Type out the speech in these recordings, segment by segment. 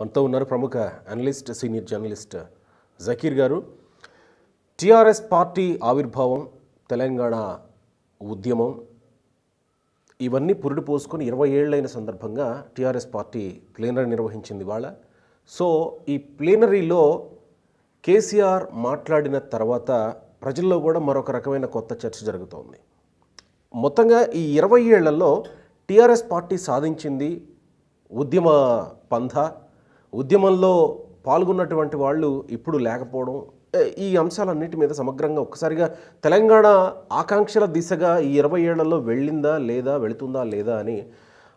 మనతో ఉన్నారు ప్రముఖ అనలిస్ట్ సీనియర్ జర్నలిస్ట్ జకీర్ గారు టీఆర్ఎస్ పార్టీ ఆవిర్భావం తెలంగాణ ఉద్యమం ఇవన్నీ పురుడు పోసుకొని ఇరవై ఏళ్ళైన సందర్భంగా టీఆర్ఎస్ పార్టీ ప్లీనరీ నిర్వహించింది వాళ్ళ సో ఈ ప్లీనరీలో కేసీఆర్ మాట్లాడిన తర్వాత ప్రజల్లో కూడా మరొక రకమైన కొత్త చర్చ జరుగుతోంది మొత్తంగా ఈ ఇరవై ఏళ్లలో టీఆర్ఎస్ పార్టీ సాధించింది ఉద్యమ పంథ ఉద్యమంలో పాల్గొన్నటువంటి వాళ్ళు ఇప్పుడు లేకపోవడం ఈ అంశాలన్నిటి మీద సమగ్రంగా ఒక్కసారిగా తెలంగాణ ఆకాంక్షల దిశగా ఈ ఇరవై ఏళ్లలో వెళ్ళిందా లేదా వెళుతుందా లేదా అని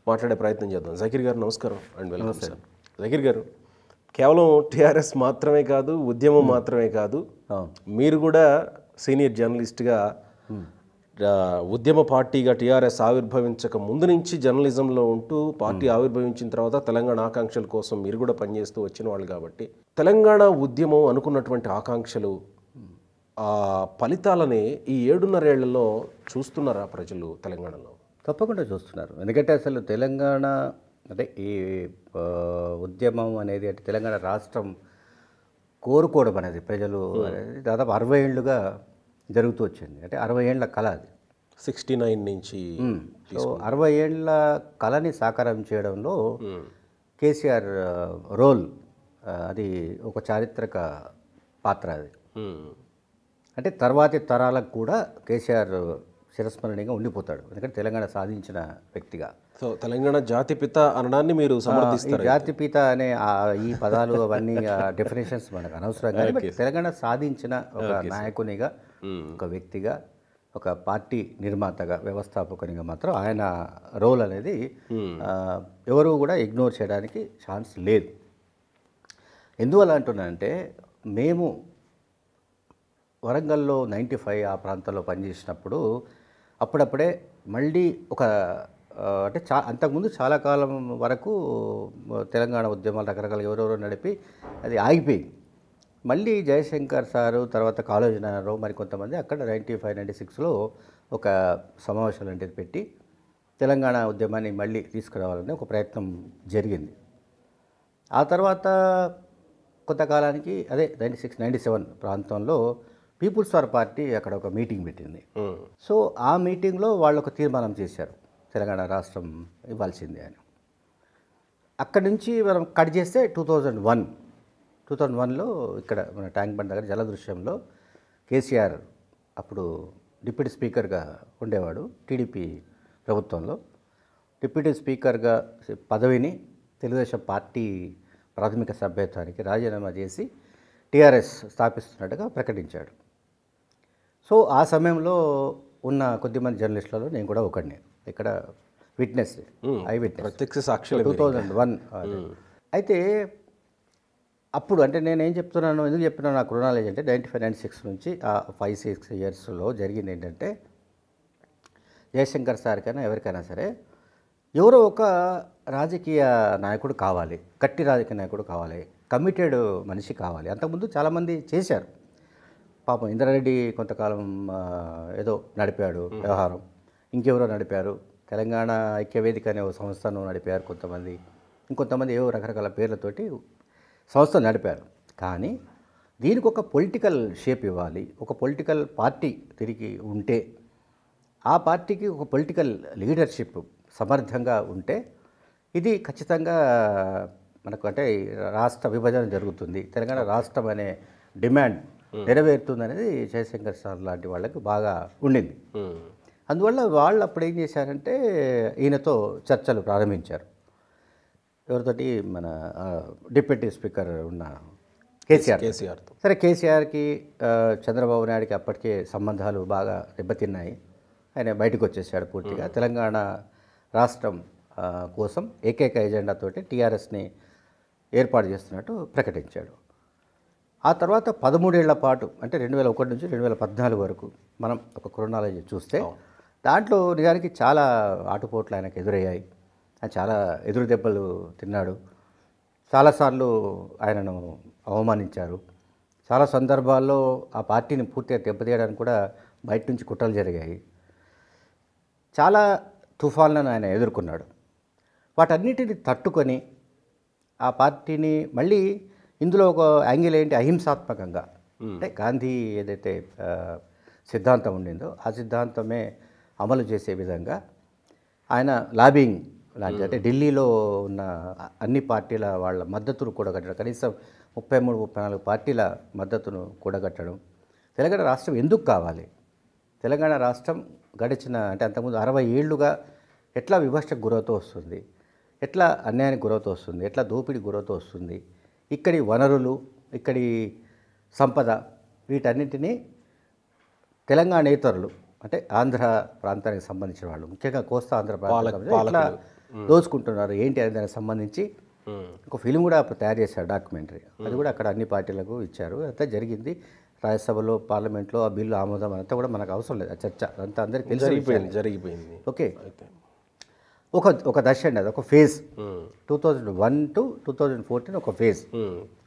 మాట్లాడే ప్రయత్నం చేద్దాం జకీర్ గారు నమస్కారం అండ్ వెల్కమ్ సార్ జకీర్ గారు కేవలం టీఆర్ఎస్ మాత్రమే కాదు ఉద్యమం hmm. మాత్రమే కాదు మీరు కూడా సీనియర్ జర్నలిస్ట్గా hmm. ఉద్యమ పార్టీగా టీఆర్ఎస్ ఆవిర్భవించక ముందు నుంచి జర్నలిజంలో ఉంటూ పార్టీ hmm. ఆవిర్భవించిన తర్వాత తెలంగాణ ఆకాంక్షల కోసం మీరు కూడా పనిచేస్తూ వచ్చిన వాళ్ళు కాబట్టి తెలంగాణ ఉద్యమం అనుకున్నటువంటి ఆకాంక్షలు ఆ ఫలితాలని ఈ ఏడున్నరేళ్లలో చూస్తున్నారా ప్రజలు తెలంగాణలో తప్పకుండా చూస్తున్నారు ఎందుకంటే అసలు తెలంగాణ అంటే ఈ ఉద్యమం అనేది అంటే తెలంగాణ రాష్ట్రం కోరుకోవడం అనేది ప్రజలు hmm. దాదాపు అరవై ఏళ్ళుగా జరుగుతూ వచ్చింది అంటే అరవై ఏళ్ళ కళ అది సిక్స్టీ నైన్ నుంచి సో అరవై ఏళ్ళ కళని సాకారం చేయడంలో కేసీఆర్ రోల్ అది ఒక చారిత్రక పాత్ర అది అంటే తర్వాతి తరాలకు కూడా కేసీఆర్ చిరస్మరణీయంగా ఉండిపోతాడు ఎందుకంటే తెలంగాణ సాధించిన వ్యక్తిగా సో తెలంగాణ జాతిపిత అనడాన్ని మీరు సమర్థిస్తారు జాతిపిత అనే ఈ పదాలు అవన్నీ డెఫినేషన్స్ మనకు అనవసరం కానీ తెలంగాణ సాధించిన ఒక నాయకునిగా ఒక వ్యక్తిగా ఒక పార్టీ నిర్మాతగా వ్యవస్థాపకునిగా మాత్రం ఆయన రోల్ అనేది ఎవరు కూడా ఇగ్నోర్ చేయడానికి ఛాన్స్ లేదు ఎందువల్ల అంటున్నానంటే మేము వరంగల్లో నైంటీ ఫైవ్ ఆ ప్రాంతంలో పనిచేసినప్పుడు అప్పుడప్పుడే మళ్ళీ ఒక అంటే చా అంతకుముందు చాలా కాలం వరకు తెలంగాణ ఉద్యమాలు రకరకాలు ఎవరెవరో నడిపి అది ఆగిపోయింది మళ్ళీ జయశంకర్ సారు తర్వాత కాళోజీ మరి మరికొంతమంది అక్కడ నైంటీ ఫైవ్ నైంటీ సిక్స్లో ఒక సమావేశం లాంటిది పెట్టి తెలంగాణ ఉద్యమాన్ని మళ్ళీ తీసుకురావాలని ఒక ప్రయత్నం జరిగింది ఆ తర్వాత కొంతకాలానికి అదే నైంటీ సిక్స్ నైంటీ సెవెన్ ప్రాంతంలో పీపుల్స్ వార్ పార్టీ అక్కడ ఒక మీటింగ్ పెట్టింది సో ఆ మీటింగ్లో వాళ్ళు ఒక తీర్మానం చేశారు తెలంగాణ రాష్ట్రం ఇవ్వాల్సిందే అని అక్కడి నుంచి మనం కట్ చేస్తే two thousand one two thousand వన్లో ఇక్కడ మన ట్యాంక్ బండ్ దగ్గర జలదృశ్యంలో కేసీఆర్ అప్పుడు డిప్యూటీ స్పీకర్గా ఉండేవాడు టీడీపీ ప్రభుత్వంలో డిప్యూటీ స్పీకర్గా పదవిని తెలుగుదేశం పార్టీ ప్రాథమిక సభ్యత్వానికి రాజీనామా చేసి టీఆర్ఎస్ స్థాపిస్తున్నట్టుగా ప్రకటించాడు సో ఆ సమయంలో ఉన్న కొద్దిమంది జర్నలిస్టులలో నేను కూడా ఒకడిని ఇక్కడ విట్నెస్ ఐ విట్నెస్ ప్రత్యక్ష సాక్షి టూ థౌజండ్ వన్ అయితే అప్పుడు అంటే నేను ఏం చెప్తున్నాను ఎందుకు చెప్తున్నాను నా క్రొనాలజీ అంటే నైన్టీ ఫైవ్ నైన్ సిక్స్ నుంచి ఆ ఫైవ్ సిక్స్ ఇయర్స్లో జరిగింది ఏంటంటే జయశంకర్ సార్కైనా ఎవరికైనా సరే ఎవరో ఒక రాజకీయ నాయకుడు కావాలి గట్టి రాజకీయ నాయకుడు కావాలి కమిటెడ్ మనిషి కావాలి అంతకుముందు చాలామంది చేశారు పాపం ఇంద్రారెడ్డి కొంతకాలం ఏదో నడిపాడు వ్యవహారం ఇంకెవరో నడిపారు తెలంగాణ ఐక్యవేదిక అనే ఒక సంస్థను నడిపారు కొంతమంది ఇంకొంతమంది ఏవో రకరకాల పేర్లతోటి సంస్థ నడిపారు కానీ దీనికి ఒక పొలిటికల్ షేప్ ఇవ్వాలి ఒక పొలిటికల్ పార్టీ తిరిగి ఉంటే ఆ పార్టీకి ఒక పొలిటికల్ లీడర్షిప్ సమర్థంగా ఉంటే ఇది ఖచ్చితంగా మనకు అంటే రాష్ట్ర విభజన జరుగుతుంది తెలంగాణ రాష్ట్రం అనే డిమాండ్ నెరవేరుతుంది అనేది జయశంకర్ సార్ లాంటి వాళ్ళకి బాగా ఉండింది అందువల్ల వాళ్ళు అప్పుడు ఏం చేశారంటే ఈయనతో చర్చలు ప్రారంభించారు ఎవరితోటి మన డిప్యూటీ స్పీకర్ ఉన్న కేసీఆర్ కేసీఆర్తో సరే కేసీఆర్కి చంద్రబాబు నాయుడికి అప్పటికే సంబంధాలు బాగా దెబ్బతిన్నాయి ఆయన బయటకు వచ్చేసాడు పూర్తిగా తెలంగాణ రాష్ట్రం కోసం ఏకైక ఎజెండాతోటి టీఆర్ఎస్ని ఏర్పాటు చేస్తున్నట్టు ప్రకటించాడు ఆ తర్వాత పదమూడేళ్ల పాటు అంటే రెండు వేల ఒకటి నుంచి రెండు వేల పద్నాలుగు వరకు మనం ఒక క్రొనాలజీ చూస్తే దాంట్లో నిజానికి చాలా ఆటుపోట్లు ఆయనకు ఎదురయ్యాయి చాలా ఎదురు దెబ్బలు తిన్నాడు చాలాసార్లు ఆయనను అవమానించారు చాలా సందర్భాల్లో ఆ పార్టీని పూర్తిగా దెబ్బతీయడానికి కూడా బయట నుంచి కుట్రలు జరిగాయి చాలా తుఫాన్లను ఆయన ఎదుర్కొన్నాడు వాటన్నిటిని తట్టుకొని ఆ పార్టీని మళ్ళీ ఇందులో ఒక యాంగిల్ ఏంటి అహింసాత్మకంగా అంటే గాంధీ ఏదైతే సిద్ధాంతం ఉండిందో ఆ సిద్ధాంతమే అమలు చేసే విధంగా ఆయన లాబింగ్ లాంటి అంటే ఢిల్లీలో ఉన్న అన్ని పార్టీల వాళ్ళ మద్దతును కూడగట్టడం కనీసం ముప్పై మూడు ముప్పై నాలుగు పార్టీల మద్దతును కూడగట్టడం తెలంగాణ రాష్ట్రం ఎందుకు కావాలి తెలంగాణ రాష్ట్రం గడిచిన అంటే అంతకుముందు అరవై ఏళ్ళుగా ఎట్లా విభజనకు గురవుతూ వస్తుంది ఎట్లా అన్యాయానికి గురవుతూ వస్తుంది ఎట్లా దోపిడి గురవుతూ వస్తుంది ఇక్కడి వనరులు ఇక్కడి సంపద వీటన్నింటినీ తెలంగాణేతరులు అంటే ఆంధ్ర ప్రాంతానికి సంబంధించిన వాళ్ళు ముఖ్యంగా కోస్తా ఆంధ్ర ప్రాంతానికి Hmm. దోచుకుంటున్నారు ఏంటి అనే దానికి సంబంధించి hmm. ఒక ఫిలిం కూడా అప్పుడు తయారు చేశారు డాక్యుమెంటరీ అది hmm. కూడా అక్కడ అన్ని పార్టీలకు ఇచ్చారు అంతా జరిగింది రాజ్యసభలో పార్లమెంట్లో ఆ బిల్లు ఆమోదం అంతా కూడా మనకు అవసరం లేదు ఆ చర్చ అంతా అందరికీ తెలిసి జరిగిపోయింది జరిగిపోయింది ఓకే ఒక ఒక దశ అండి అది ఒక phase two thousand one to two thousand fourteen ఒక ఫేజ్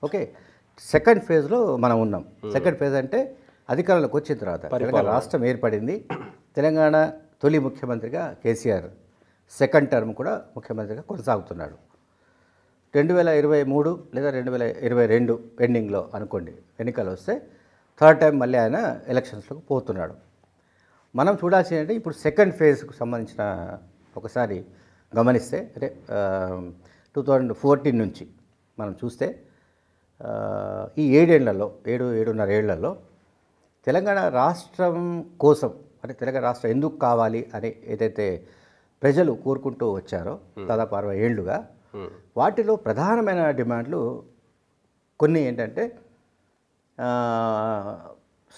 ఓకే సెకండ్ ఫేజ్లో మనం ఉన్నాం సెకండ్ ఫేజ్ అంటే అధికారంలోకి వచ్చిన తర్వాత తెలంగాణ రాష్ట్రం ఏర్పడింది తెలంగాణ తొలి ముఖ్యమంత్రిగా కేసీఆర్ సెకండ్ టర్మ్ కూడా ముఖ్యమంత్రిగా కొనసాగుతున్నాడు రెండు వేల ఇరవై మూడు లేదా రెండు వేల ఇరవై రెండు ఎండింగ్లో అనుకోండి ఎన్నికలు వస్తే థర్డ్ టైం మళ్ళీ ఆయన ఎలక్షన్స్లోకి పోతున్నాడు మనం చూడాల్సింది అంటే ఇప్పుడు సెకండ్ ఫేజ్కు సంబంధించిన ఒకసారి గమనిస్తే అంటే టూ థౌజండ్ ఫోర్టీన్ నుంచి మనం చూస్తే ఈ ఏడేళ్లలో ఏడు ఏడున్నర ఏళ్లలో తెలంగాణ రాష్ట్రం కోసం అంటే తెలంగాణ రాష్ట్రం ఎందుకు కావాలి అని ఏదైతే ప్రజలు కోరుకుంటూ వచ్చారో దాదాపు అరవై ఏళ్ళుగా వాటిలో ప్రధానమైన డిమాండ్లు కొన్ని ఏంటంటే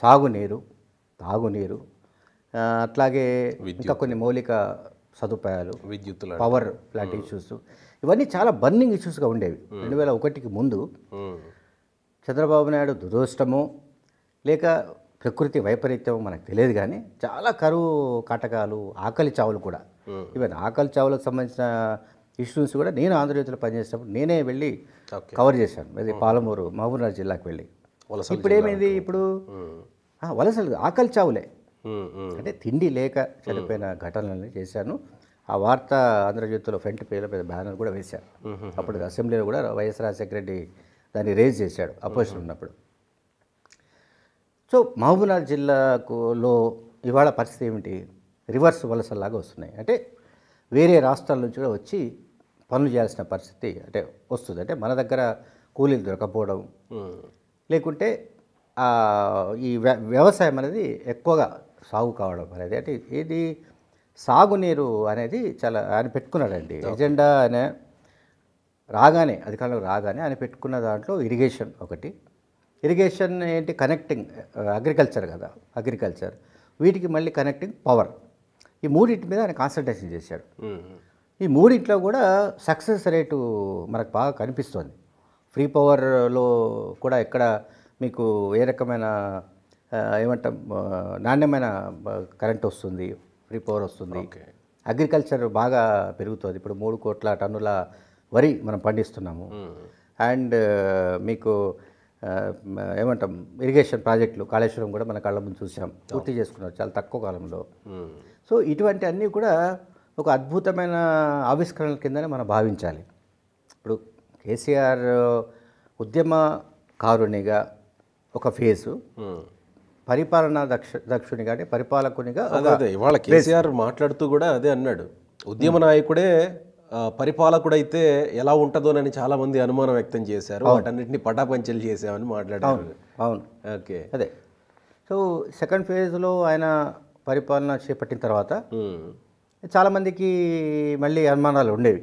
సాగునీరు తాగునీరు అట్లాగే ఇంకా కొన్ని మౌలిక సదుపాయాలు విద్యుత్ పవర్ లాంటి ఇష్యూస్ ఇవన్నీ చాలా బర్నింగ్ ఇష్యూస్గా ఉండేవి రెండు వేల ఒకటికి ముందు చంద్రబాబు నాయుడు దురదృష్టము లేక ప్రకృతి వైపరీత్యం మనకు తెలియదు కానీ చాలా కరువు కాటకాలు ఆకలి చావులు కూడా ఈవెన్ ఆకలి చావులకు సంబంధించిన ఇష్యూస్ కూడా నేను ఆంధ్రజ్యోతిలో పనిచేసినప్పుడు నేనే వెళ్ళి కవర్ చేశాను అది పాలమూరు మహబూబ్నగర్ జిల్లాకు వెళ్ళి ఇప్పుడు ఏమైంది ఇప్పుడు వలసలు ఆకలి చావులే అంటే తిండి లేక చనిపోయిన ఘటనలు చేశాను ఆ వార్త ఆంధ్రజ్యోతిలో ఫ్రంట్ పేర్లో మీద బ్యానర్ కూడా వేశారు అప్పుడు అసెంబ్లీలో కూడా వైఎస్ రాజశేఖర రెడ్డి దాన్ని రేజ్ చేశాడు అపోజిషన్ ఉన్నప్పుడు సో మహబూబ్నగర్ జిల్లాకులో ఇవాళ పరిస్థితి ఏమిటి రివర్స్ వలసలాగా వస్తున్నాయి అంటే వేరే రాష్ట్రాల నుంచి కూడా వచ్చి పనులు చేయాల్సిన పరిస్థితి అంటే వస్తుంది అంటే మన దగ్గర కూలీలు దొరకపోవడం లేకుంటే ఈ వ్యవసాయం అనేది ఎక్కువగా సాగు కావడం అనేది అంటే ఇది సాగునీరు అనేది చాలా ఆయన పెట్టుకున్నాడండి ఎజెండా అనే రాగానే అధికారంలో రాగానే ఆయన పెట్టుకున్న దాంట్లో ఇరిగేషన్ ఒకటి ఇరిగేషన్ ఏంటి కనెక్టింగ్ అగ్రికల్చర్ కదా అగ్రికల్చర్ వీటికి మళ్ళీ కనెక్టింగ్ పవర్ ఈ మూడింటి మీద ఆయన కాన్సన్ట్రేషన్ చేశాడు ఈ మూడింట్లో కూడా సక్సెస్ రేటు మనకు బాగా కనిపిస్తుంది ఫ్రీ పవర్లో కూడా ఎక్కడ మీకు ఏ రకమైన ఏమంటాం నాణ్యమైన కరెంట్ వస్తుంది ఫ్రీ పవర్ వస్తుంది అగ్రికల్చర్ బాగా పెరుగుతుంది ఇప్పుడు మూడు కోట్ల టన్నుల వరి మనం పండిస్తున్నాము అండ్ మీకు ఏమంటాం ఇరిగేషన్ ప్రాజెక్టులు కాళేశ్వరం కూడా మన కళ్ళ ముందు చూసాం పూర్తి చేసుకున్నారు చాలా తక్కువ కాలంలో సో ఇటువంటి అన్నీ కూడా ఒక అద్భుతమైన ఆవిష్కరణల కిందనే మనం భావించాలి ఇప్పుడు కేసీఆర్ ఉద్యమకారునిగా ఒక ఫేజు పరిపాలనా దక్ష దక్షునిగా అంటే పరిపాలకునిగా అదే ఇవాళ కేసీఆర్ మాట్లాడుతూ కూడా అదే అన్నాడు ఉద్యమ నాయకుడే పరిపాలకుడైతే ఎలా ఉంటుందోనని చాలా మంది అనుమానం వ్యక్తం చేశారు వాటన్నింటినీ పటాపంచలు చేసామని మాట్లాడారు అవును ఓకే అదే సో సెకండ్ ఫేజ్లో ఆయన పరిపాలన చేపట్టిన తర్వాత చాలామందికి మళ్ళీ అనుమానాలు ఉండేవి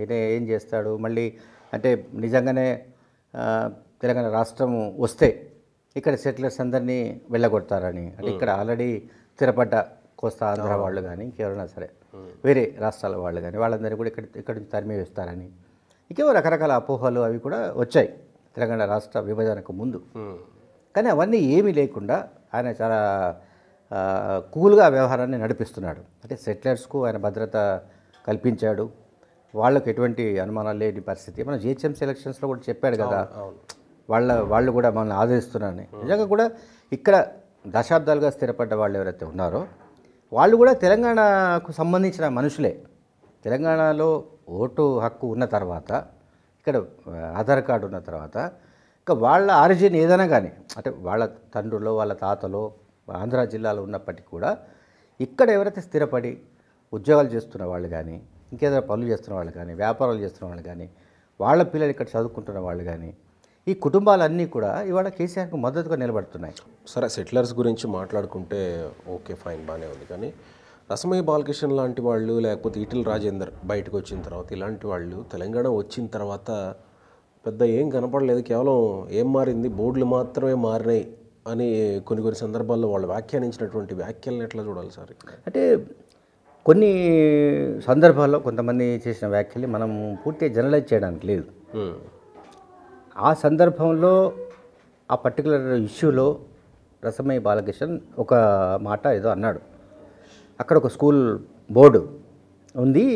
ఈయన ఏం చేస్తాడు మళ్ళీ అంటే నిజంగానే తెలంగాణ రాష్ట్రం వస్తే ఇక్కడ సెటిలర్స్ అందరినీ వెళ్ళగొడతారని అంటే ఇక్కడ ఆల్రెడీ స్థిరపడ్డ కోస్తా ఆంధ్ర వాళ్ళు కానీ ఇంకెవరైనా సరే వేరే రాష్ట్రాల వాళ్ళు కానీ వాళ్ళందరినీ కూడా ఇక్కడ ఇక్కడ నుంచి తరిమి వేస్తారని ఇంకేవో రకరకాల అపోహలు అవి కూడా వచ్చాయి తెలంగాణ రాష్ట్ర విభజనకు ముందు కానీ అవన్నీ ఏమీ లేకుండా ఆయన చాలా కూల్గా వ్యవహారాన్ని నడిపిస్తున్నాడు అంటే సెటిలర్స్కు ఆయన భద్రత కల్పించాడు వాళ్ళకు ఎటువంటి అనుమానాలు లేని పరిస్థితి మనం జిహెచ్ఎంసీ ఎలక్షన్స్లో కూడా చెప్పాడు కదా వాళ్ళ వాళ్ళు కూడా మనల్ని ఆదరిస్తున్నారని నిజంగా కూడా ఇక్కడ దశాబ్దాలుగా స్థిరపడ్డ వాళ్ళు ఎవరైతే ఉన్నారో వాళ్ళు కూడా తెలంగాణకు సంబంధించిన మనుషులే తెలంగాణలో ఓటు హక్కు ఉన్న తర్వాత ఇక్కడ ఆధార్ కార్డు ఉన్న తర్వాత ఇంకా వాళ్ళ ఆరిజిన్ ఏదైనా కానీ అంటే వాళ్ళ తండ్రులో వాళ్ళ తాతలో ఆంధ్ర జిల్లాలో ఉన్నప్పటికీ కూడా ఇక్కడ ఎవరైతే స్థిరపడి ఉద్యోగాలు చేస్తున్న వాళ్ళు కానీ ఇంకేదైనా పనులు చేస్తున్న వాళ్ళు కానీ వ్యాపారాలు చేస్తున్న వాళ్ళు కానీ వాళ్ళ పిల్లలు ఇక్కడ చదువుకుంటున్న వాళ్ళు కానీ ఈ కుటుంబాలన్నీ కూడా ఇవాళ కేసీఆర్కు మద్దతుగా నిలబడుతున్నాయి సరే సెటిలర్స్ గురించి మాట్లాడుకుంటే ఓకే ఫైన్ బాగానే ఉంది కానీ రసమయ్య బాలకృష్ణ లాంటి వాళ్ళు లేకపోతే ఈటల రాజేందర్ బయటకు వచ్చిన తర్వాత ఇలాంటి వాళ్ళు తెలంగాణ వచ్చిన తర్వాత పెద్ద ఏం కనపడలేదు కేవలం ఏం మారింది బోర్డులు మాత్రమే మారినాయి అని కొన్ని కొన్ని సందర్భాల్లో వాళ్ళు వ్యాఖ్యానించినటువంటి వ్యాఖ్యలను ఎట్లా చూడాలి సార్ అంటే కొన్ని సందర్భాల్లో కొంతమంది చేసిన వ్యాఖ్యలు మనం పూర్తిగా జనరలైజ్ చేయడానికి లేదు ఆ సందర్భంలో ఆ పర్టికులర్ ఇష్యూలో రసమయ్య బాలకృష్ణన్ ఒక మాట ఏదో అన్నాడు అక్కడ ఒక స్కూల్ బోర్డు ఉంది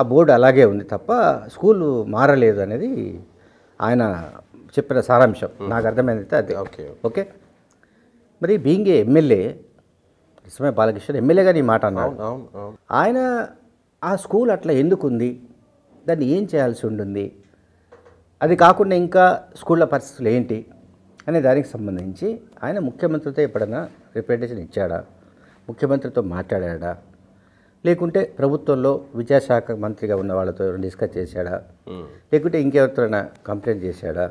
ఆ బోర్డు అలాగే ఉంది తప్ప స్కూల్ మారలేదు అనేది ఆయన చెప్పిన సారాంశం నాకు అర్థమైందైతే అది ఓకే ఓకే మరి బీయింగ్ ఏ ఎమ్మెల్యే నిజమే బాలకృష్ణ ఎమ్మెల్యేగా నీ మాట అన్నాడు ఆయన ఆ స్కూల్ అట్లా ఎందుకుంది దాన్ని ఏం చేయాల్సి ఉంటుంది అది కాకుండా ఇంకా స్కూళ్ళ పరిస్థితులు ఏంటి అనే దానికి సంబంధించి ఆయన ముఖ్యమంత్రితో ఎప్పుడైనా రిప్రజెంటేషన్ ఇచ్చాడా ముఖ్యమంత్రితో మాట్లాడాడా లేకుంటే ప్రభుత్వంలో విద్యాశాఖ మంత్రిగా ఉన్న వాళ్ళతో డిస్కస్ చేశాడా లేకుంటే ఇంకెవరితోనైనా కంప్లైంట్ చేశాడా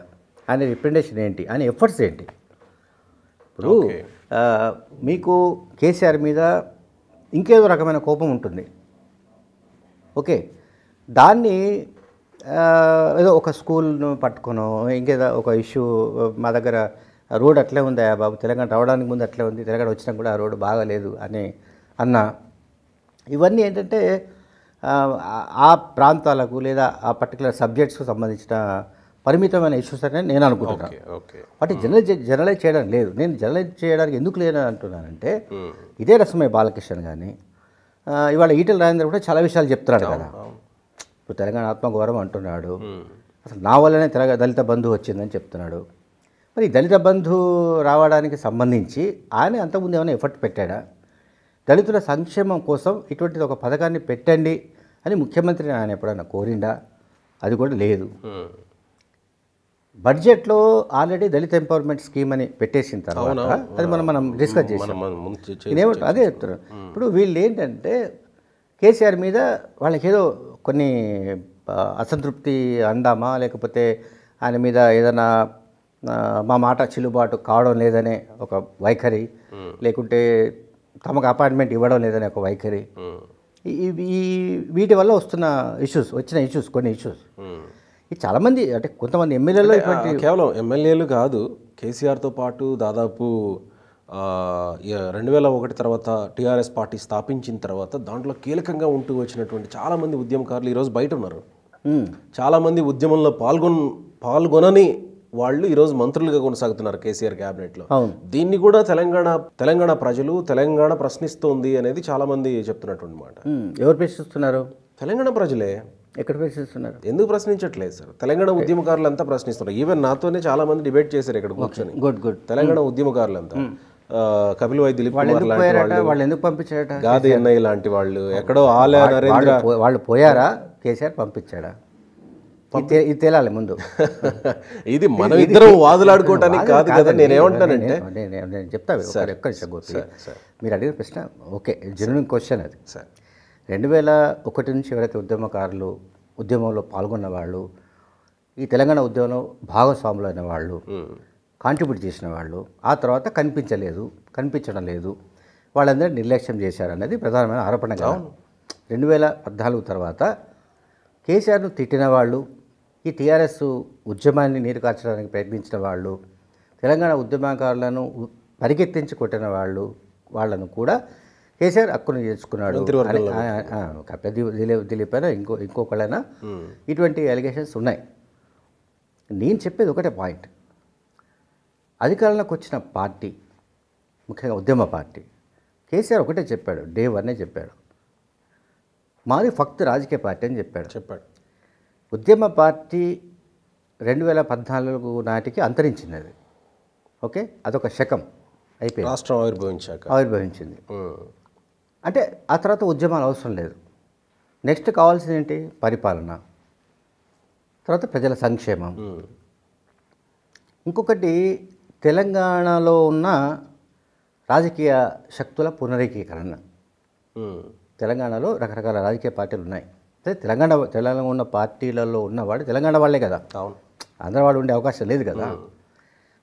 ఆయన రిప్రజెంటేషన్ ఏంటి ఆయన ఎఫర్ట్స్ ఏంటి ఇప్పుడు మీకు కేసీఆర్ మీద ఇంకేదో రకమైన కోపం ఉంటుంది ఓకే దాన్ని ఏదో ఒక స్కూల్ను పట్టుకునో ఇంకేదో ఒక ఇష్యూ మా దగ్గర రోడ్ అట్లే ఉంది బాబు తెలంగాణ రావడానికి ముందు అట్లే ఉంది తెలంగాణ వచ్చినా కూడా ఆ రోడ్డు బాగాలేదు అని అన్న ఇవన్నీ ఏంటంటే ఆ ప్రాంతాలకు లేదా ఆ పర్టికులర్ సబ్జెక్ట్స్కు సంబంధించిన పరిమితమైన ఇష్యూస్ అని నేను అనుకుంటున్నాను వాటి జనరలైజ్ జనరలైజ్ చేయడం లేదు నేను జనరలైజ్ చేయడానికి ఎందుకు లేదని అంటున్నానంటే ఇదే రసమే బాలకృష్ణ కానీ ఇవాళ ఈటల రాజేంద్ర కూడా చాలా విషయాలు చెప్తున్నాడు కదా ఇప్పుడు తెలంగాణ ఆత్మగౌరవం అంటున్నాడు అసలు నా వల్లనే తెలంగా దళిత బంధు వచ్చిందని చెప్తున్నాడు మరి దళిత బంధు రావడానికి సంబంధించి ఆయన అంతకుముందు ఏమైనా ఎఫర్ట్ పెట్టాడా దళితుల సంక్షేమం కోసం ఇటువంటిది ఒక పథకాన్ని పెట్టండి అని ముఖ్యమంత్రిని ఆయన ఎప్పుడైనా కోరిండా అది కూడా లేదు బడ్జెట్లో ఆల్రెడీ దళిత ఎంపవర్మెంట్ స్కీమ్ అని పెట్టేసిన తర్వాత అది మనం మనం డిస్కస్ చేసాం అదే చెప్తున్నాను ఇప్పుడు వీళ్ళు ఏంటంటే కేసీఆర్ మీద వాళ్ళకి ఏదో కొన్ని అసంతృప్తి అందామా లేకపోతే ఆయన మీద ఏదైనా మా మాట చిలుబాటు కావడం లేదనే ఒక వైఖరి లేకుంటే తమకు అపాయింట్మెంట్ ఇవ్వడం లేదనే ఒక వైఖరి ఈ వీటి వల్ల వస్తున్న ఇష్యూస్ వచ్చిన ఇష్యూస్ కొన్ని ఇష్యూస్ ఇది చాలామంది అంటే కొంతమంది ఎమ్మెల్యేలు కేవలం ఎమ్మెల్యేలు కాదు కేసీఆర్తో పాటు దాదాపు రెండు వేల ఒకటి తర్వాత టీఆర్ఎస్ పార్టీ స్థాపించిన తర్వాత దాంట్లో కీలకంగా ఉంటూ వచ్చినటువంటి చాలామంది ఉద్యమకారులు ఈరోజు బయట ఉన్నారు చాలామంది ఉద్యమంలో పాల్గొన్ పాల్గొనని వాళ్ళు ఈరోజు మంత్రులుగా కొనసాగుతున్నారు కేసీఆర్ క్యాబినెట్లో దీన్ని కూడా తెలంగాణ తెలంగాణ ప్రజలు తెలంగాణ ప్రశ్నిస్తోంది అనేది చాలామంది చెప్తున్నటువంటి మాట ఎవరు ప్రశ్నిస్తున్నారు తెలంగాణ ప్రజలే ఎక్కడ ప్రశ్నిస్తున్నారు ఎందుకు ప్రశ్నించట్లేదు సార్ తెలంగాణ ఉద్యమకారులు అంతా ప్రశ్నిస్తున్నారు ఈవెన్ నాతోనే చాలా మంది డిబేట్ చేశారు ఇక్కడ కూర్చొని గుడ్ గుడ్ తెలంగాణ hmm. ఉద్యమకారులు అంతా hmm. కపిల్ వైద్యులు లాంటి వాళ్ళు ఎందుకు పంపించారట గాది ఎన్ఐ లాంటి వాళ్ళు oh. ఎక్కడో ఆలయ వాళ్ళు పోయారా కేసీఆర్ పంపించాడా ఇది తేలాలి ముందు ఇది మనం ఇద్దరం వాదులాడుకోవటానికి కాదు కదా నేను ఏమంటానంటే నేను చెప్తా మీరు అడిగిన ప్రశ్న ఓకే జనరల్ క్వశ్చన్ అది సార్ రెండు వేల ఒకటి నుంచి ఎవరైతే ఉద్యమకారులు ఉద్యమంలో పాల్గొన్న వాళ్ళు ఈ తెలంగాణ ఉద్యమంలో భాగస్వాములు అయిన వాళ్ళు కాంట్రిబ్యూట్ చేసిన వాళ్ళు ఆ తర్వాత కనిపించలేదు కనిపించడం లేదు వాళ్ళందరూ నిర్లక్ష్యం చేశారనేది ప్రధానమైన ఆరోపణ కాదు రెండు వేల పద్నాలుగు తర్వాత కేసీఆర్ను తిట్టిన వాళ్ళు ఈ టీఆర్ఎస్ ఉద్యమాన్ని నీరు కార్చడానికి ప్రయత్నించిన వాళ్ళు తెలంగాణ ఉద్యమకారులను పరిగెత్తించి కొట్టిన వాళ్ళు వాళ్ళను కూడా కేసీఆర్ హక్కును చేసుకున్నాడు కపిల ఇంకో ఇంకొకళ్ళైనా ఇటువంటి ఎలిగేషన్స్ ఉన్నాయి నేను చెప్పేది ఒకటే పాయింట్ అధికారంలోకి వచ్చిన పార్టీ ముఖ్యంగా ఉద్యమ పార్టీ కేసీఆర్ ఒకటే చెప్పాడు డే వన్నే చెప్పాడు మాది ఫక్త్ రాజకీయ పార్టీ అని చెప్పాడు చెప్పాడు ఉద్యమ పార్టీ రెండు వేల పద్నాలుగు నాటికి అంతరించింది అది ఓకే అదొక శకం అయిపోయింది రాష్ట్రం ఆవిర్భవించాక ఆవిర్భవించింది అంటే ఆ తర్వాత ఉద్యమాలు అవసరం లేదు నెక్స్ట్ కావాల్సింది ఏంటి పరిపాలన తర్వాత ప్రజల సంక్షేమం ఇంకొకటి తెలంగాణలో ఉన్న రాజకీయ శక్తుల పునరీకీకరణ తెలంగాణలో రకరకాల రాజకీయ పార్టీలు ఉన్నాయి అదే తెలంగాణ తెలంగాణలో ఉన్న పార్టీలలో ఉన్నవాడు తెలంగాణ వాళ్ళే కదా అవును ఆంధ్ర వాళ్ళు ఉండే అవకాశం లేదు కదా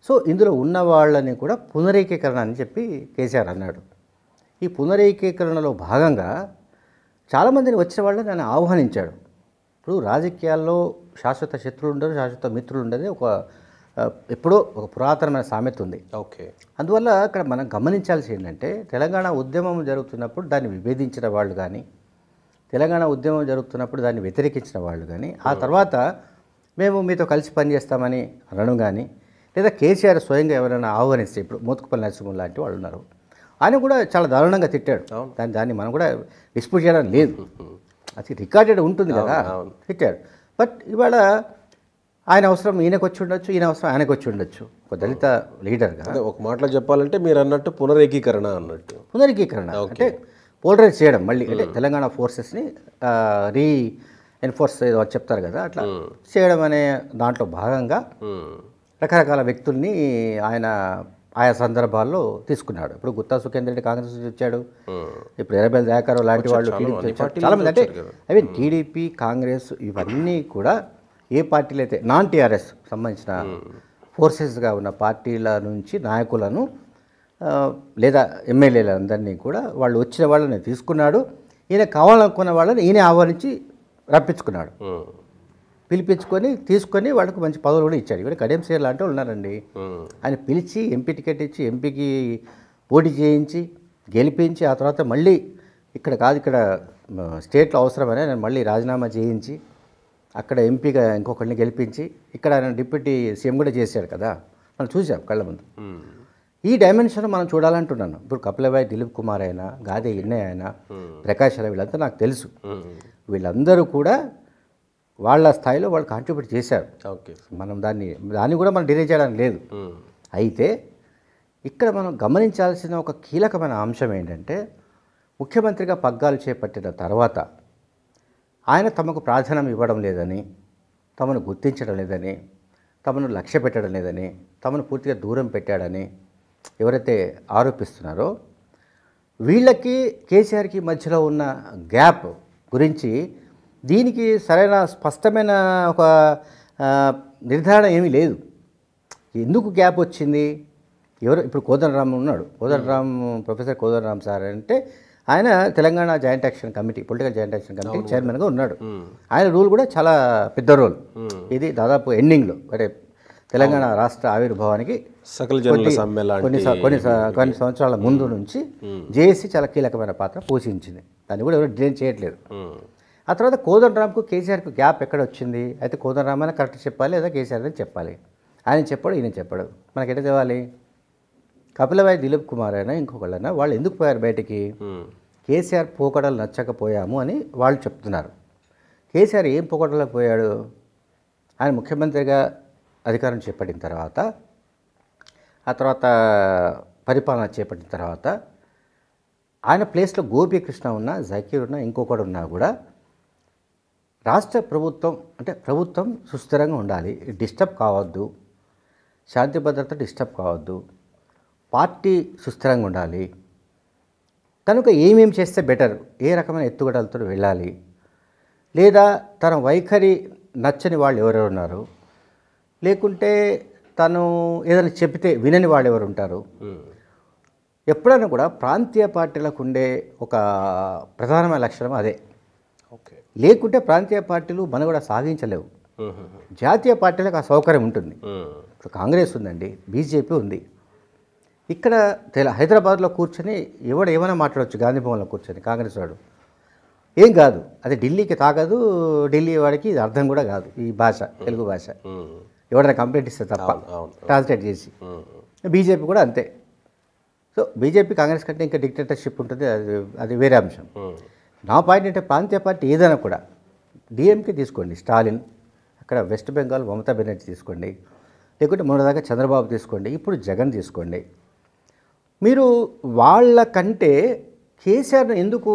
సో ఇందులో ఉన్న వాళ్ళని కూడా పునరీకీకరణ అని చెప్పి కేసీఆర్ అన్నాడు ఈ పునరేకీకరణలో భాగంగా చాలామందిని వచ్చిన వాళ్ళని ఆయన ఆహ్వానించాడు ఇప్పుడు రాజకీయాల్లో శాశ్వత శత్రువులు ఉండరు శాశ్వత మిత్రులు ఉండేది ఒక ఎప్పుడో ఒక పురాతనమైన సామెత ఉంది ఓకే అందువల్ల ఇక్కడ మనం గమనించాల్సి ఏంటంటే తెలంగాణ ఉద్యమం జరుగుతున్నప్పుడు దాన్ని విభేదించిన వాళ్ళు కానీ తెలంగాణ ఉద్యమం జరుగుతున్నప్పుడు దాన్ని వ్యతిరేకించిన వాళ్ళు కానీ ఆ hmm. తర్వాత మేము మీతో కలిసి పనిచేస్తామని అనడం కానీ లేదా కేసీఆర్ స్వయంగా ఎవరైనా ఆహ్వానిస్తే ఇప్పుడు మోతుకుపల్లి నరసింహం లాంటి వాళ్ళు ఉన్నారు ఆయన కూడా చాలా దారుణంగా తిట్టాడు దాన్ని దాన్ని మనం కూడా డిస్ప్యూట్ చేయడం లేదు అది రికార్డెడ్ ఉంటుంది కదా తిట్టాడు బట్ ఇవాళ ఆయన అవసరం ఈయనకు వచ్చి ఉండొచ్చు ఈయన అవసరం ఆయనకు వచ్చి ఉండొచ్చు ఒక దళిత లీడర్గా ఒక మాటలో చెప్పాలంటే మీరు అన్నట్టు పునరేకీకరణ అన్నట్టు పునరేకీకరణ అంటే పోలరైజ్ చేయడం మళ్ళీ అంటే తెలంగాణ ఫోర్సెస్ని రీ ఎన్ఫోర్స్ చెప్తారు కదా అట్లా చేయడం అనే దాంట్లో భాగంగా రకరకాల వ్యక్తుల్ని ఆయన ఆయా సందర్భాల్లో తీసుకున్నాడు ఇప్పుడు గుత్తా సుఖేందర్ రెడ్డి కాంగ్రెస్ నుంచి వచ్చాడు ఇప్పుడు ఎర్రబెల్ దయాకర్ లాంటి వాళ్ళు టీడీపీ అంటే ఐ మీన్ టీడీపీ కాంగ్రెస్ ఇవన్నీ కూడా ఏ పార్టీలు అయితే నాన్ టీఆర్ఎస్ సంబంధించిన ఫోర్సెస్గా ఉన్న పార్టీల నుంచి నాయకులను లేదా ఎమ్మెల్యేలందరినీ కూడా వాళ్ళు వచ్చిన వాళ్ళని తీసుకున్నాడు ఈయన కావాలనుకున్న వాళ్ళని ఈయన ఆహ్వానించి రప్పించుకున్నాడు పిలిపించుకొని తీసుకొని వాళ్ళకు మంచి పదవులు కూడా ఇచ్చాడు ఇవన్నీ కడియం లాంటి వాళ్ళు ఉన్నారండి ఆయన పిలిచి ఎంపీ టికెట్ ఇచ్చి ఎంపీకి పోటీ చేయించి గెలిపించి ఆ తర్వాత మళ్ళీ ఇక్కడ కాదు ఇక్కడ స్టేట్లో అవసరమనే నేను మళ్ళీ రాజీనామా చేయించి అక్కడ ఎంపీగా ఇంకొకరిని గెలిపించి ఇక్కడ ఆయన డిప్యూటీ సీఎం కూడా చేశాడు కదా మనం చూసాం కళ్ళ ముందు ఈ డైమెన్షన్ మనం చూడాలంటున్నాను ఇప్పుడు కపిలబాయ్ దిలీప్ కుమార్ అయినా గాదే ఇన్నయ్య అయినా ప్రకాష్ రావు వీళ్ళంతా నాకు తెలుసు వీళ్ళందరూ కూడా వాళ్ళ స్థాయిలో వాళ్ళు కాంట్రిబ్యూట్ చేశారు ఓకే మనం దాన్ని దాన్ని కూడా మనం డిలే చేయడానికి లేదు hmm. అయితే ఇక్కడ మనం గమనించాల్సిన ఒక కీలకమైన అంశం ఏంటంటే ముఖ్యమంత్రిగా పగ్గాలు చేపట్టిన తర్వాత ఆయన తమకు ప్రాధాన్యం ఇవ్వడం లేదని తమను గుర్తించడం లేదని తమను లక్ష్య పెట్టడం లేదని తమను పూర్తిగా దూరం పెట్టాడని ఎవరైతే ఆరోపిస్తున్నారో వీళ్ళకి కేసీఆర్కి మధ్యలో ఉన్న గ్యాప్ గురించి దీనికి సరైన స్పష్టమైన ఒక నిర్ధారణ ఏమీ లేదు ఎందుకు గ్యాప్ వచ్చింది ఎవరు ఇప్పుడు కోదండరామ్ ఉన్నాడు కోదండరామ్ ప్రొఫెసర్ కోదండరామ్ సార్ అంటే ఆయన Telangana joint action committee political joint action committee చైర్మన్గా ఉన్నాడు ఆయన రూల్ కూడా చాలా పెద్ద రోల్ ఇది దాదాపు ఎండింగ్లో అంటే తెలంగాణ రాష్ట్ర ఆవిర్భావానికి కొన్ని కొన్ని కొన్ని సంవత్సరాల ముందు నుంచి జేఏసీ చాలా కీలకమైన పాత్ర పోషించింది దాన్ని కూడా ఎవరు డిజైన్ చేయట్లేదు ఆ తర్వాత కోదండరామ్కు కేసీఆర్కు గ్యాప్ ఎక్కడ వచ్చింది అయితే కోదండరామ్ అని కరెక్ట్ చెప్పాలి లేదా కేసీఆర్ అని చెప్పాలి ఆయన చెప్పాడు ఈయన చెప్పాడు మనకి మనకెట్లా తెవాలి కపిలవాయి దిలీప్ కుమార్ అయినా ఇంకొకళ్ళైనా వాళ్ళు ఎందుకు పోయారు బయటికి కేసీఆర్ పోకడలు నచ్చకపోయాము అని వాళ్ళు చెప్తున్నారు కేసీఆర్ ఏం పోకడలకు పోయాడు ఆయన ముఖ్యమంత్రిగా అధికారం చేపట్టిన తర్వాత ఆ తర్వాత పరిపాలన చేపట్టిన తర్వాత ఆయన ప్లేస్లో గోపీకృష్ణ ఉన్నా జకీర్ ఉన్నా ఇంకొకడు ఉన్నా కూడా రాష్ట్ర ప్రభుత్వం అంటే ప్రభుత్వం సుస్థిరంగా ఉండాలి డిస్టర్బ్ కావద్దు శాంతి భద్రత డిస్టర్బ్ కావద్దు పార్టీ సుస్థిరంగా ఉండాలి కనుక ఏమేమి చేస్తే బెటర్ ఏ రకమైన ఎత్తుగడలతో వెళ్ళాలి లేదా తన వైఖరి నచ్చని వాళ్ళు ఎవరెవరు ఉన్నారు లేకుంటే తను ఏదైనా చెబితే వినని వాళ్ళు ఎవరు ఉంటారు ఎప్పుడైనా కూడా ప్రాంతీయ పార్టీలకు ఉండే ఒక ప్రధానమైన లక్షణం అదే ఓకే లేకుంటే ప్రాంతీయ పార్టీలు మనగడ సాధించలేవు జాతీయ పార్టీలకు ఆ సౌకర్యం ఉంటుంది ఇప్పుడు కాంగ్రెస్ ఉందండి బీజేపీ ఉంది ఇక్కడ తెల హైదరాబాద్లో కూర్చొని ఎవడ ఏమైనా మాట్లాడచ్చు గాంధీ భవన్లో కూర్చొని కాంగ్రెస్ వాడు ఏం కాదు అది ఢిల్లీకి తాగదు ఢిల్లీ వాడికి ఇది అర్థం కూడా కాదు ఈ భాష తెలుగు భాష ఎవడైనా కంప్లైంట్ ఇస్తే తప్ప ట్రాన్స్లేట్ చేసి బీజేపీ కూడా అంతే సో బీజేపీ కాంగ్రెస్ కంటే ఇంకా డిక్టేటర్షిప్ ఉంటుంది అది అది వేరే అంశం నా పాయింట్ అంటే ప్రాంతీయ పార్టీ ఏదైనా కూడా డిఎంకే తీసుకోండి స్టాలిన్ అక్కడ వెస్ట్ బెంగాల్ మమతా బెనర్జీ తీసుకోండి లేకుంటే మొన్నదాకా చంద్రబాబు తీసుకోండి ఇప్పుడు జగన్ తీసుకోండి మీరు వాళ్ళకంటే కేసీఆర్ని ఎందుకు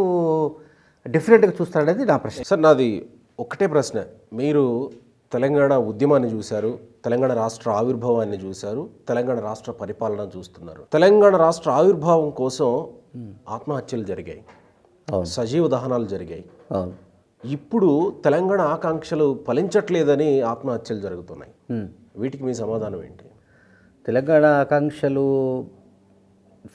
డిఫరెంట్గా చూస్తారనేది నా ప్రశ్న సార్ నాది ఒకటే ప్రశ్న మీరు తెలంగాణ ఉద్యమాన్ని చూశారు తెలంగాణ రాష్ట్ర ఆవిర్భావాన్ని చూశారు తెలంగాణ రాష్ట్ర పరిపాలన చూస్తున్నారు తెలంగాణ రాష్ట్ర ఆవిర్భావం కోసం ఆత్మహత్యలు జరిగాయి సజీవ దహనాలు జరిగాయి ఇప్పుడు తెలంగాణ ఆకాంక్షలు ఫలించట్లేదని ఆత్మహత్యలు జరుగుతున్నాయి వీటికి మీ సమాధానం ఏంటి తెలంగాణ ఆకాంక్షలు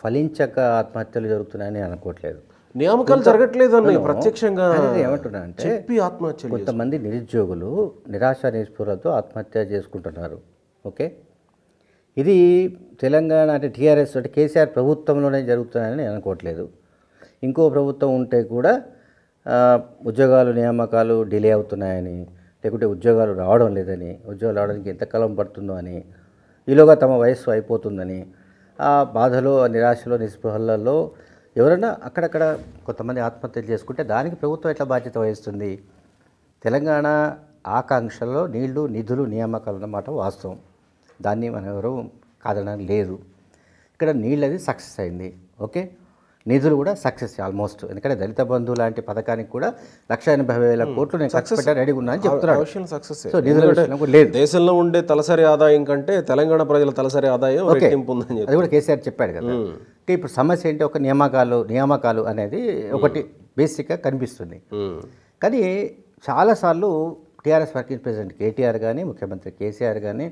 ఫలించక ఆత్మహత్యలు జరుగుతున్నాయని అనుకోవట్లేదు నియామకాలు జరగట్లేదు జరగట్లేదని ప్రత్యక్షంగా ఏమంటున్నా అంటే చెప్పి ఆత్మహత్య కొంతమంది నిరుద్యోగులు నిరాశ నిస్పృహలతో ఆత్మహత్య చేసుకుంటున్నారు ఓకే ఇది తెలంగాణ అంటే టీఆర్ఎస్ అంటే కేసీఆర్ ప్రభుత్వంలోనే జరుగుతున్నాయని నేను అనుకోవట్లేదు ఇంకో ప్రభుత్వం ఉంటే కూడా ఉద్యోగాలు నియామకాలు డిలే అవుతున్నాయని లేకుంటే ఉద్యోగాలు రావడం లేదని ఉద్యోగాలు రావడానికి ఎంతకాలం పడుతుందో అని ఈలోగా తమ వయస్సు అయిపోతుందని ఆ బాధలో నిరాశలో నిస్పృహలలో ఎవరైనా అక్కడక్కడ కొంతమంది ఆత్మహత్యలు చేసుకుంటే దానికి ప్రభుత్వం ఎట్లా బాధ్యత వహిస్తుంది తెలంగాణ ఆకాంక్షల్లో నీళ్లు నిధులు నియామకాలు అన్నమాట వాస్తవం దాన్ని మనం ఎవరు కాదనడం లేదు ఇక్కడ నీళ్ళది సక్సెస్ అయింది ఓకే నిధులు కూడా సక్సెస్ ఆల్మోస్ట్ ఎందుకంటే దళిత బంధువు లాంటి పథకానికి కూడా లక్ష ఎనభై వేల hmm. కోట్లు నేను రెడీ ఉన్నా అని సక్సెస్ నిధులు లేదు దేశంలో ఉండే తలసరి ఆదాయం కంటే తెలంగాణ ప్రజల తలసరి ఆదాయం అది కూడా కేసీఆర్ చెప్పాడు కదా అంటే hmm. ఇప్పుడు సమస్య ఏంటి ఒక నియామకాలు నియామకాలు అనేది hmm. ఒకటి బేసిక్గా కనిపిస్తుంది కానీ చాలాసార్లు టీఆర్ఎస్ వర్కింగ్ ప్రెసిడెంట్ కేటీఆర్ కానీ ముఖ్యమంత్రి కేసీఆర్ కానీ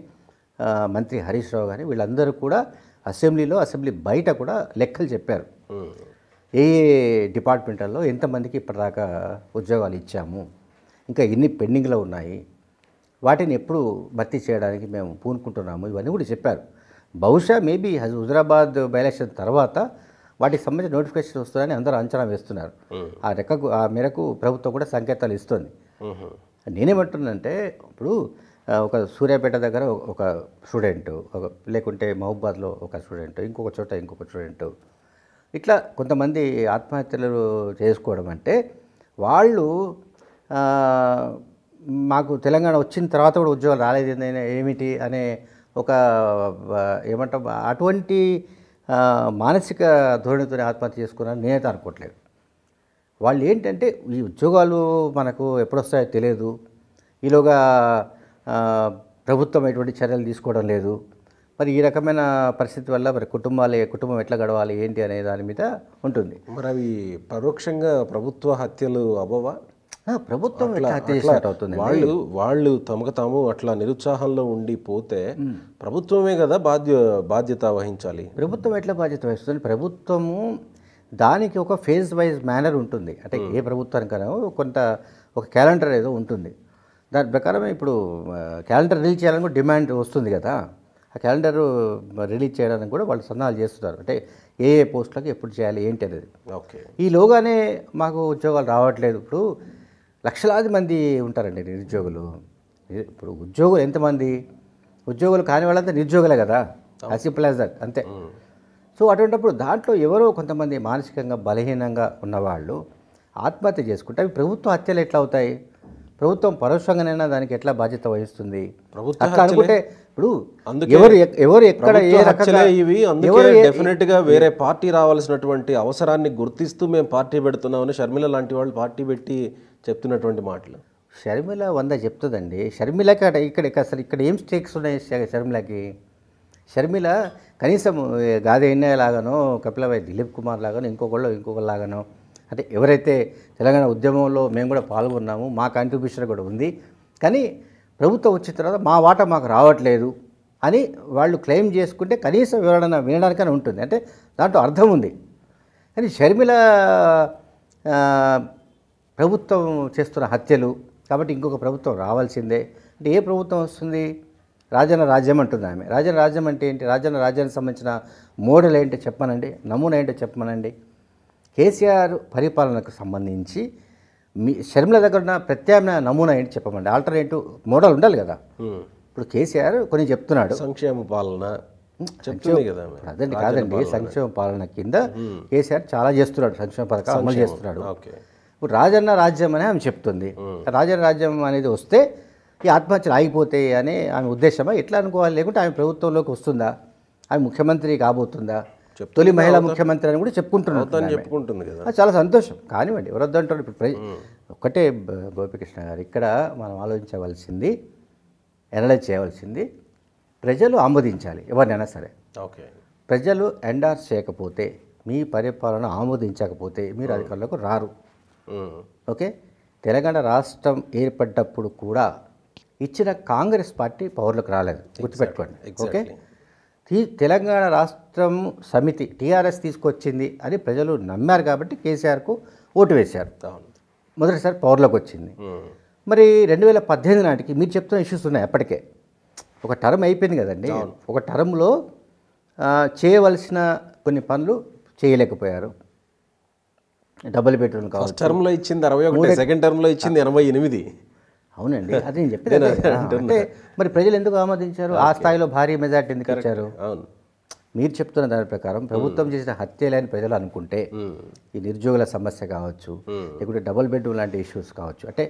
మంత్రి హరీష్ రావు కానీ వీళ్ళందరూ కూడా అసెంబ్లీలో అసెంబ్లీ బయట కూడా లెక్కలు చెప్పారు ఏ ఏ డిపార్ట్మెంట్లలో ఎంతమందికి ఇప్పటిదాకా ఉద్యోగాలు ఇచ్చాము ఇంకా ఎన్ని పెండింగ్లో ఉన్నాయి వాటిని ఎప్పుడు భర్తీ చేయడానికి మేము పూనుకుంటున్నాము ఇవన్నీ కూడా చెప్పారు బహుశా మేబీ హుజరాబాద్ బైలక్షన్ తర్వాత వాటికి సంబంధించిన నోటిఫికేషన్ వస్తుందని అందరూ అంచనా వేస్తున్నారు ఆ రెక్కకు ఆ మేరకు ప్రభుత్వం కూడా సంకేతాలు ఇస్తుంది నేనేమంటున్నానంటే ఇప్పుడు ఒక సూర్యాపేట దగ్గర ఒక స్టూడెంట్ ఒక లేకుంటే మహబూబాద్లో ఒక స్టూడెంట్ ఇంకొక చోట ఇంకొక స్టూడెంట్ ఇట్లా కొంతమంది ఆత్మహత్యలు చేసుకోవడం అంటే వాళ్ళు మాకు తెలంగాణ వచ్చిన తర్వాత కూడా ఉద్యోగాలు రాలేదు ఏమిటి అనే ఒక ఏమంటాం అటువంటి మానసిక ధోరణితో ఆత్మహత్య చేసుకున్నారని నేనైతే అనుకోవట్లేదు వాళ్ళు ఏంటంటే ఈ ఉద్యోగాలు మనకు ఎప్పుడొస్తాయో తెలియదు ఈలోగా ప్రభుత్వం ఎటువంటి చర్యలు తీసుకోవడం లేదు మరి ఈ రకమైన పరిస్థితి వల్ల మరి కుటుంబాలు కుటుంబం ఎట్లా గడవాలి ఏంటి అనే దాని మీద ఉంటుంది మరి అవి పరోక్షంగా ప్రభుత్వ హత్యలు అవ్వవా ప్రభుత్వం అవుతుంది వాళ్ళు వాళ్ళు తమకు తాము అట్లా నిరుత్సాహంలో ఉండి పోతే ప్రభుత్వమే కదా బాధ్య బాధ్యత వహించాలి ప్రభుత్వం ఎట్లా బాధ్యత వహిస్తుంది ప్రభుత్వము దానికి ఒక ఫేజ్ వైజ్ మేనర్ ఉంటుంది అంటే ఏ ప్రభుత్వానికైనా కొంత ఒక క్యాలెండర్ ఏదో ఉంటుంది దాని ప్రకారమే ఇప్పుడు క్యాలెండర్ రిలీజ్ చేయాలని కూడా డిమాండ్ వస్తుంది కదా ఆ క్యాలెండర్ రిలీజ్ చేయడానికి కూడా వాళ్ళు సన్నాహాలు చేస్తున్నారు అంటే ఏ ఏ పోస్టులకు ఎప్పుడు చేయాలి ఏంటి అనేది ఓకే ఈ లోగానే మాకు ఉద్యోగాలు రావట్లేదు ఇప్పుడు లక్షలాది మంది ఉంటారండి నిరుద్యోగులు ఇప్పుడు ఉద్యోగులు ఎంతమంది ఉద్యోగులు కాని వాళ్ళంతా నిరుద్యోగులే కదా యాజ్ సింపుల్ యాజ్ దట్ అంతే సో అటువంటిప్పుడు దాంట్లో ఎవరో కొంతమంది మానసికంగా బలహీనంగా ఉన్నవాళ్ళు ఆత్మహత్య చేసుకుంటే అవి ప్రభుత్వ హత్యలు ఎట్లా అవుతాయి ప్రభుత్వం పరోక్షంగానైనా దానికి ఎట్లా బాధ్యత వహిస్తుంది ప్రభుత్వం అనుకుంటే ఇప్పుడు ఎవరు ఎవరు ఎక్కడ ఏ ఇవి డెఫినెట్ గా వేరే పార్టీ రావాల్సినటువంటి అవసరాన్ని గుర్తిస్తూ మేము పార్టీ పెడుతున్నామని షర్మిల లాంటి వాళ్ళు పార్టీ పెట్టి చెప్తున్నటువంటి మాటలు షర్మిల వంద చెప్తుందండి షర్మిలకి అక్కడ ఇక్కడ అసలు ఇక్కడ ఏం స్టేక్స్ ఉన్నాయి షర్మిలకి షర్మిల కనీసం గాదైనా లాగానో కపిలభాయ్ దిలీప్ కుమార్ లాగానో ఇంకొకళ్ళు ఇంకొకలాగానో అంటే ఎవరైతే తెలంగాణ ఉద్యమంలో మేము కూడా పాల్గొన్నాము మా కాంట్రిబ్యూషన్ కూడా ఉంది కానీ ప్రభుత్వం వచ్చిన తర్వాత మా వాట మాకు రావట్లేదు అని వాళ్ళు క్లెయిమ్ చేసుకుంటే కనీసం వివరణ వినడానికైనా ఉంటుంది అంటే దాంట్లో అర్థం ఉంది కానీ షర్మిల ప్రభుత్వం చేస్తున్న హత్యలు కాబట్టి ఇంకొక ప్రభుత్వం రావాల్సిందే అంటే ఏ ప్రభుత్వం వస్తుంది రాజన్న రాజ్యం అంటుంది ఆమె రాజన రాజ్యం అంటే ఏంటి రాజన్న రాజ్యానికి సంబంధించిన మోడల్ ఏంటో చెప్పనండి నమూనా ఏంటో చెప్పమనండి కేసీఆర్ పరిపాలనకు సంబంధించి మీ షర్మిల దగ్గర ఉన్న ప్రత్యామ్నాయ నమూనా ఏంటి చెప్పమండి ఆల్టర్నేటివ్ మోడల్ ఉండాలి కదా ఇప్పుడు కేసీఆర్ కొన్ని చెప్తున్నాడు సంక్షేమ పాలన అదండి కాదండి సంక్షేమ పాలన కింద కేసీఆర్ చాలా చేస్తున్నాడు సంక్షేమ పథకాలు అమలు చేస్తున్నాడు ఇప్పుడు రాజన్న రాజ్యం అని ఆమె చెప్తుంది రాజన్న రాజ్యం అనేది వస్తే ఈ ఆత్మహత్యలు ఆగిపోతాయి అని ఆమె ఉద్దేశమా ఎట్లా అనుకోవాలి లేకుంటే ఆమె ప్రభుత్వంలోకి వస్తుందా ఆమె ముఖ్యమంత్రి కాబోతుందా తొలి మహిళా ముఖ్యమంత్రి అని కూడా చెప్పుకుంటున్నారు చెప్పుకుంటుంది కదా చాలా సంతోషం కానివ్వండి ఎవరొద్దంటారు ఇప్పుడు ప్రై ఒక్కటే గోపికృష్ణ గారు ఇక్కడ మనం ఆలోచించవలసింది ఎనలైజ్ చేయవలసింది ప్రజలు ఆమోదించాలి ఎవరినైనా సరే ఓకే ప్రజలు ఎండార్స్ చేయకపోతే మీ పరిపాలన ఆమోదించకపోతే మీరు అధికారులకు రారు ఓకే తెలంగాణ రాష్ట్రం ఏర్పడ్డప్పుడు కూడా ఇచ్చిన కాంగ్రెస్ పార్టీ పౌరులకు రాలేదు గుర్తుపెట్టుకోండి ఓకే తెలంగాణ రాష్ట్రం సమితి టీఆర్ఎస్ తీసుకొచ్చింది అని ప్రజలు నమ్మారు కాబట్టి కేసీఆర్కు ఓటు వేశారు మొదటిసారి పవర్లోకి వచ్చింది మరి రెండు వేల పద్దెనిమిది నాటికి మీరు చెప్తున్న ఇష్యూస్ ఉన్నాయి అప్పటికే ఒక టర్మ్ అయిపోయింది కదండి ఒక టర్మ్లో చేయవలసిన కొన్ని పనులు చేయలేకపోయారు డబుల్ బెడ్రూమ్ కావచ్చు టర్మ్లో ఇచ్చింది అరవై ఒకటి సెకండ్ టర్మ్లో ఇచ్చింది ఎనభై ఎనిమిది అవునండి అది నేను చెప్పేది అంటే మరి ప్రజలు ఎందుకు ఆమోదించారు ఆ స్థాయిలో భారీ మెజార్టీ ఎందుకు ఇచ్చారు మీరు చెప్తున్న దాని ప్రకారం ప్రభుత్వం చేసిన హత్యలేని ప్రజలు అనుకుంటే ఈ నిరుద్యోగుల సమస్య కావచ్చు లేకుంటే డబుల్ బెడ్రూమ్ లాంటి ఇష్యూస్ కావచ్చు అంటే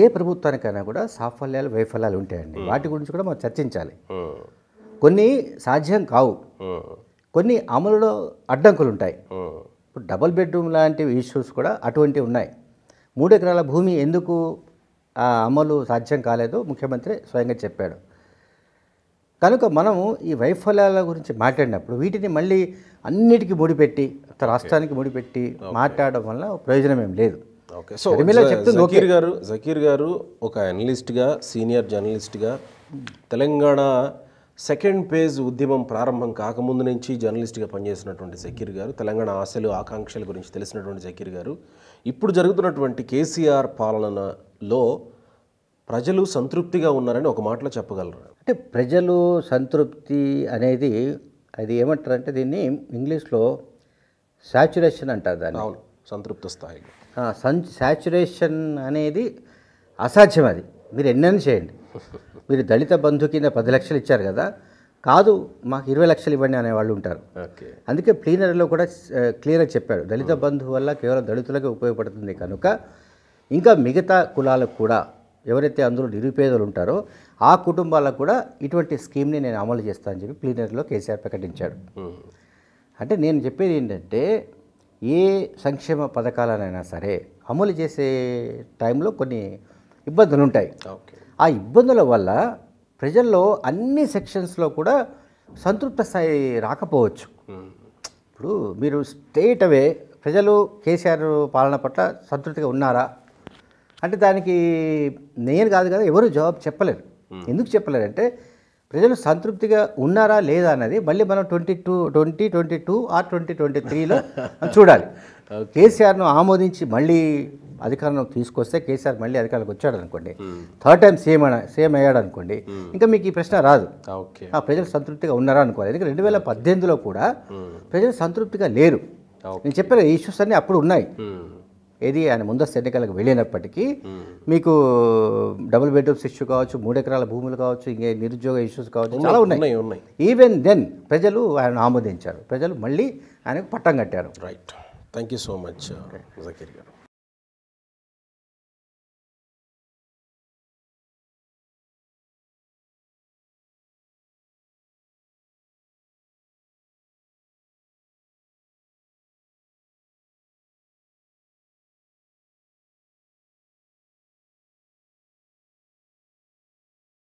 ఏ ప్రభుత్వానికైనా కూడా సాఫల్యాలు వైఫల్యాలు ఉంటాయండి వాటి గురించి కూడా మనం చర్చించాలి కొన్ని సాధ్యం కావు కొన్ని అమలులో అడ్డంకులు ఉంటాయి ఇప్పుడు డబుల్ బెడ్రూమ్ లాంటి ఇష్యూస్ కూడా అటువంటి ఉన్నాయి మూడు ఎకరాల భూమి ఎందుకు ఆ అమలు సాధ్యం కాలేదు ముఖ్యమంత్రి స్వయంగా చెప్పాడు కనుక మనం ఈ వైఫల్యాల గురించి మాట్లాడినప్పుడు వీటిని మళ్ళీ అన్నిటికీ ముడిపెట్టి రాష్ట్రానికి ముడిపెట్టి మాట్లాడడం వల్ల ప్రయోజనం ఏం లేదు సో జకీర్ గారు జకీర్ గారు ఒక అనలిస్ట్గా సీనియర్ జర్నలిస్ట్గా తెలంగాణ సెకండ్ పేజ్ ఉద్యమం ప్రారంభం కాకముందు నుంచి జర్నలిస్ట్గా పనిచేసినటువంటి జకీర్ గారు తెలంగాణ ఆశలు ఆకాంక్షల గురించి తెలిసినటువంటి జకీర్ గారు ఇప్పుడు జరుగుతున్నటువంటి కేసీఆర్ పాలనలో ప్రజలు సంతృప్తిగా ఉన్నారని ఒక మాటలో చెప్పగలరు అంటే ప్రజలు సంతృప్తి అనేది అది ఏమంటారంటే దీన్ని ఇంగ్లీష్లో శాచురేషన్ అంటారు దాన్ని అవును సంతృప్త స్థాయి సన్ శాచురేషన్ అనేది అసాధ్యం అది మీరు ఎన్నైనా చేయండి మీరు దళిత బంధు కింద పది లక్షలు ఇచ్చారు కదా కాదు మాకు ఇరవై లక్షలు ఇవ్వండి అనే వాళ్ళు ఉంటారు అందుకే ప్లీనరీలో కూడా క్లియర్గా చెప్పాడు దళిత బంధువు వల్ల కేవలం దళితులకే ఉపయోగపడుతుంది కనుక ఇంకా మిగతా కులాలకు కూడా ఎవరైతే అందులో నిరుపేదలు ఉంటారో ఆ కుటుంబాలకు కూడా ఇటువంటి స్కీమ్ని నేను అమలు చేస్తానని చెప్పి ప్లీనరీలో కేసీఆర్ ప్రకటించాడు అంటే నేను చెప్పేది ఏంటంటే ఏ సంక్షేమ పథకాలనైనా సరే అమలు చేసే టైంలో కొన్ని ఇబ్బందులు ఉంటాయి ఆ ఇబ్బందుల వల్ల ప్రజల్లో అన్ని సెక్షన్స్లో కూడా సంతృప్త స్థాయి రాకపోవచ్చు ఇప్పుడు మీరు స్టేట్ అవే ప్రజలు కేసీఆర్ పాలన పట్ల సంతృప్తిగా ఉన్నారా అంటే దానికి నేను కాదు కదా ఎవరు జవాబు చెప్పలేరు ఎందుకు చెప్పలేరు అంటే ప్రజలు సంతృప్తిగా ఉన్నారా లేదా అన్నది మళ్ళీ మనం twenty two twenty twenty two or twenty twenty త్రీలో చూడాలి కేసీఆర్ను ఆమోదించి మళ్ళీ అధికారంలోకి తీసుకొస్తే కేసీఆర్ మళ్ళీ అధికారులకు వచ్చాడు అనుకోండి థర్డ్ టైం సేమ్ సేమ్ అయ్యాడు అనుకోండి hmm. ఇంకా మీకు ఈ ప్రశ్న రాదు ప్రజలు సంతృప్తిగా ఉన్నారా అనుకోవాలి ఎందుకంటే రెండు వేల పద్దెనిమిదిలో కూడా hmm. ప్రజలు సంతృప్తిగా లేరు నేను చెప్పాను ఇష్యూస్ అన్నీ అప్పుడు ఉన్నాయి hmm. ఏది ఆయన ముందస్తు ఎన్నికలకు వెళ్ళినప్పటికీ మీకు డబుల్ బెడ్రూమ్స్ ఇష్యూ కావచ్చు మూడు ఎకరాల భూములు కావచ్చు ఇంకే నిరుద్యోగ ఇష్యూస్ కావచ్చు చాలా ఉన్నాయి ఈవెన్ దెన్ ప్రజలు ఆయన ఆమోదించారు ప్రజలు మళ్ళీ ఆయనకు పట్టం కట్టారు right thank you so much Zakir గారు